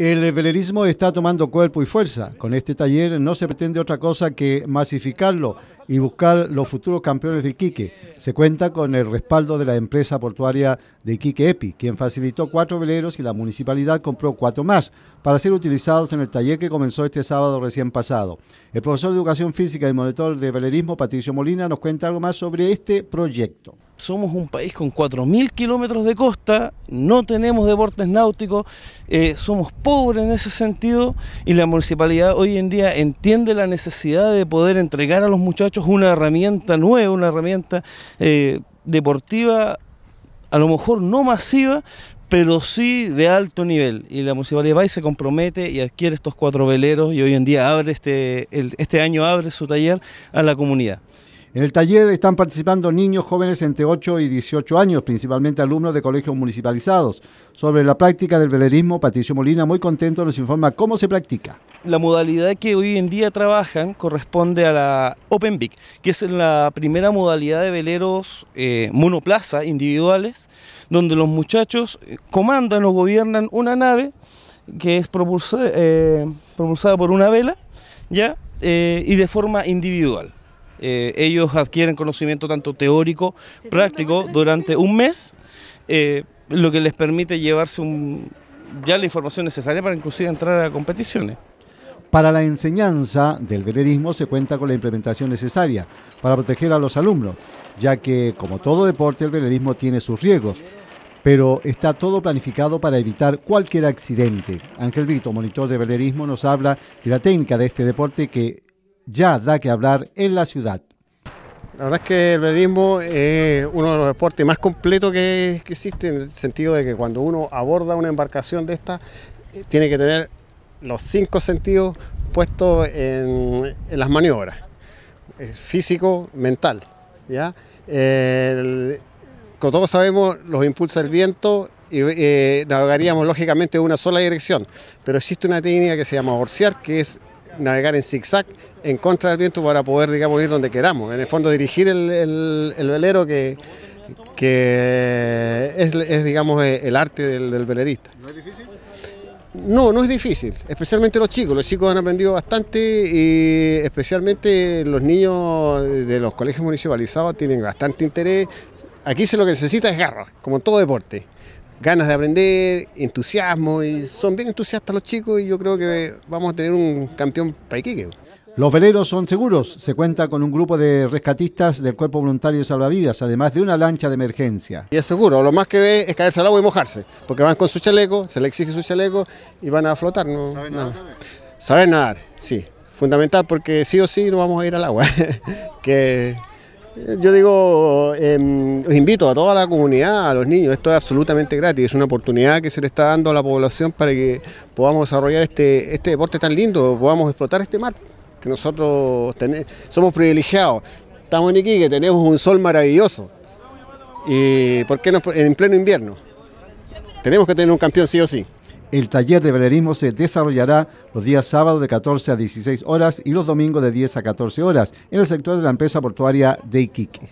El velerismo está tomando cuerpo y fuerza. Con este taller no se pretende otra cosa que masificarlo y buscar los futuros campeones de Iquique. Se cuenta con el respaldo de la empresa portuaria de Iquique EPI, quien facilitó cuatro veleros y la municipalidad compró cuatro más para ser utilizados en el taller que comenzó este sábado recién pasado. El profesor de Educación Física y monitor de velerismo, Patricio Molina, nos cuenta algo más sobre este proyecto somos un país con 4.000 kilómetros de costa, no tenemos deportes náuticos, eh, somos pobres en ese sentido y la municipalidad hoy en día entiende la necesidad de poder entregar a los muchachos una herramienta nueva, una herramienta eh, deportiva, a lo mejor no masiva, pero sí de alto nivel. Y la Municipalidad de se compromete y adquiere estos cuatro veleros y hoy en día abre este, este año abre su taller a la comunidad. En el taller están participando niños jóvenes entre 8 y 18 años, principalmente alumnos de colegios municipalizados. Sobre la práctica del velerismo, Patricio Molina, muy contento, nos informa cómo se practica. La modalidad que hoy en día trabajan corresponde a la Open Big, que es la primera modalidad de veleros eh, monoplaza individuales, donde los muchachos eh, comandan o gobiernan una nave que es eh, propulsada por una vela, ¿ya? y de forma individual. Eh, ellos adquieren conocimiento tanto teórico, práctico, durante un mes, eh, lo que les permite llevarse ya la información necesaria para inclusive entrar a competiciones. Para la enseñanza del velerismo se cuenta con la implementación necesaria para proteger a los alumnos, ya que como todo deporte el velerismo tiene sus riesgos, pero está todo planificado para evitar cualquier accidente. Ángel Vito, monitor de velerismo, nos habla de la técnica de este deporte que ya da que hablar en la ciudad. La verdad es que el verismo es uno de los deportes más completos que, existe en el sentido de que cuando uno aborda una embarcación de esta, eh, tiene que tener los cinco sentidos puestos en, las maniobras, eh, físico, mental. ¿ya? Eh, como todos sabemos, los impulsa el viento y navegaríamos lógicamente en una sola dirección, pero existe una técnica que se llama orsear, que es navegar en zigzag en contra del viento para poder, digamos, ir donde queramos. En el fondo, dirigir el, velero que, es, digamos, eh, el arte del, del velerista. ¿No es difícil? No, no es difícil, especialmente los chicos. Los chicos han aprendido bastante y especialmente los niños de los colegios municipalizados tienen bastante interés. Aquí se lo que necesita es garra, como en todo deporte ganas de aprender, entusiasmo, y son bien entusiastas los chicos y yo creo que vamos a tener un campeón paiquique. Los veleros son seguros, se cuenta con un grupo de rescatistas del Cuerpo Voluntario de Salvavidas, además de una lancha de emergencia. Y es seguro, lo más que ve es caerse al agua y mojarse, porque van con su chaleco, se le exige su chaleco y van a flotar. No, nada. Saben nadar, sí. Fundamental porque sí o sí no vamos a ir al agua, que yo digo, em, os invito a toda la comunidad, a los niños, esto es absolutamente gratis, es una oportunidad que se le está dando a la población para que podamos desarrollar este, este deporte tan lindo, podamos explotar este mar, que nosotros somos privilegiados. Estamos en Iquique, tenemos un sol maravilloso. ¿Y por qué no en pleno invierno? Tenemos que tener un campeón sí o sí. El taller de velerismo se desarrollará los días sábados de 14 a 16 horas y los domingos de 10 a 14 horas en el sector de la empresa portuaria de Iquique.